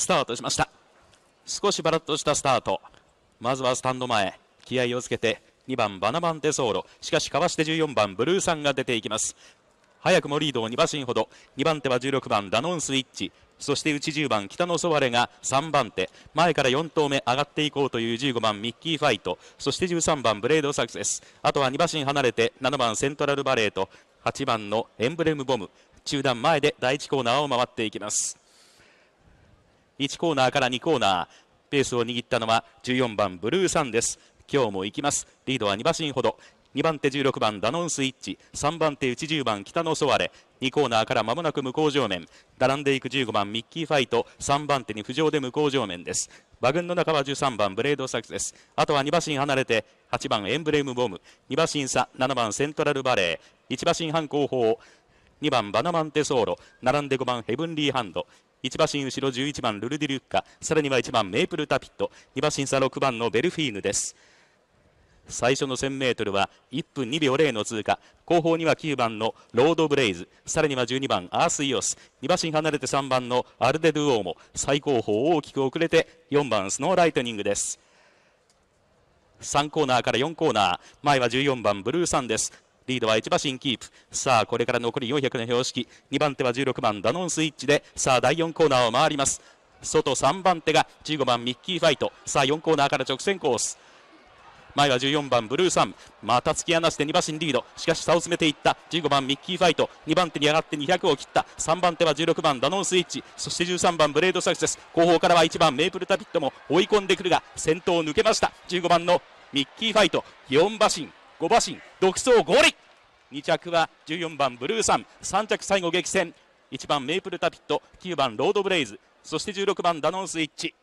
スタートしました少しばらっとしたスタートまずはスタンド前気合をつけて2番バナバンテソーロしかしかわして14番ブルーサンが出ていきます早くもリードを2馬身ほど2番手は16番ダノンスイッチそして内10番北野ソワレが3番手前から4投目上がっていこうという15番ミッキーファイトそして13番ブレードサクセスあとは2馬身離れて7番セントラルバレーと8番のエンブレムボム中段前で第1コーナーを回っていきます1コーナーから2コーナーペースを握ったのは14番ブルーサンです今日も行きますリードは2馬身ほど2番手16番ダノンスイッチ3番手1 0番北野ソワレ2コーナーから間もなく向正面並んでいく15番ミッキーファイト3番手に浮上で向正面です馬群の中は13番ブレードサクセですあとは2馬身離れて8番エンブレムボム2馬身差7番セントラルバレー1馬身半後方2番バナマンテソーロ並んで5番ヘブンリーハンド1馬身後ろ11番ルルディルッカさらには1番メイプルタピット2馬身差6番のベルフィーヌです最初の 1000m は1分2秒0の通過後方には9番のロードブレイズさらには12番アースイオス2馬身離れて3番のアルデドゥオーも最後方大きく遅れて4番スノーライトニングです3コーナーから4コーナー前は14番ブルーサンですリードは1馬身キープさあこれから残り400の標識2番手は16番ダノンスイッチでさあ第4コーナーを回ります外3番手が15番ミッキーファイトさあ4コーナーから直線コース前は14番ブルーサンまた突き放して2馬身リードしかし差を詰めていった15番ミッキーファイト2番手に上がって200を切った3番手は16番ダノンスイッチそして13番ブレードサクセス後方からは1番メープルタピットも追い込んでくるが先頭を抜けました15番のミッキーファイト4馬身5馬身独走5里2着は14番ブルーサン3着最後激戦1番メイプルタピット9番ロードブレイズそして16番ダノンスイッチ